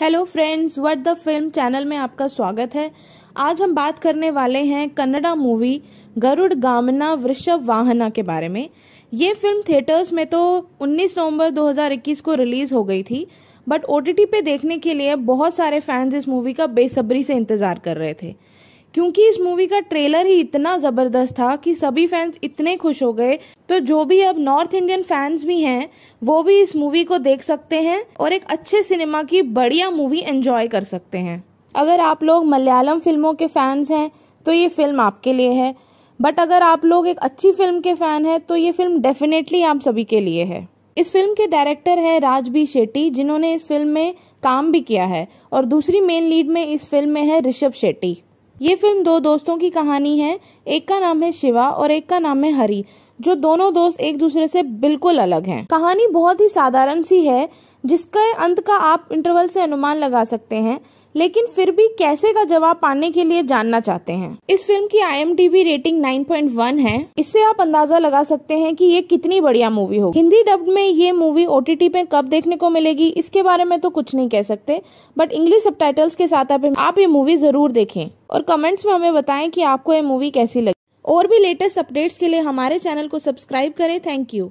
hello friends what the film channel में आपका स्वागत है आज हम बात करने वाले हैं कन्नड़ा मूवी गरुड़ गामना वृषभ वाहना के बारे में ये फिल्म थिएटर्स में तो 19 नवंबर 2021 को रिलीज़ हो गई थी बट ओ पे देखने के लिए बहुत सारे फैंस इस मूवी का बेसब्री से इंतज़ार कर रहे थे क्योंकि इस मूवी का ट्रेलर ही इतना ज़बरदस्त था कि सभी फैंस इतने खुश हो गए तो जो भी अब नॉर्थ इंडियन फैंस भी हैं वो भी इस मूवी को देख सकते हैं और एक अच्छे सिनेमा की बढ़िया मूवी एंजॉय कर सकते हैं अगर आप लोग मलयालम फिल्मों के फैंस हैं तो ये फिल्म आपके लिए है बट अगर आप लोग एक अच्छी फिल्म के फैन हैं तो ये फिल्म डेफिनेटली आप सभी के लिए है इस फिल्म के डायरेक्टर है राजबी शेट्टी जिन्होंने इस फिल्म में काम भी किया है और दूसरी मेन लीड में इस फिल्म में है ऋषभ शेट्टी ये फिल्म दो दोस्तों की कहानी है एक का नाम है शिवा और एक का नाम है हरी जो दोनों दोस्त एक दूसरे से बिल्कुल अलग हैं कहानी बहुत ही साधारण सी है जिसके अंत का आप इंटरवल से अनुमान लगा सकते हैं लेकिन फिर भी कैसे का जवाब पाने के लिए जानना चाहते हैं इस फिल्म की आई रेटिंग 9.1 है इससे आप अंदाजा लगा सकते हैं कि ये कितनी बढ़िया मूवी होगी हिंदी डब में ये मूवी ओ पे कब देखने को मिलेगी इसके बारे में तो कुछ नहीं कह सकते बट इंग्लिश सब के साथ आप ये मूवी जरूर देखें और कमेंट्स में हमें बताएं कि आपको ये मूवी कैसी लगी और भी लेटेस्ट अपडेट्स के लिए हमारे चैनल को सब्सक्राइब करें थैंक यू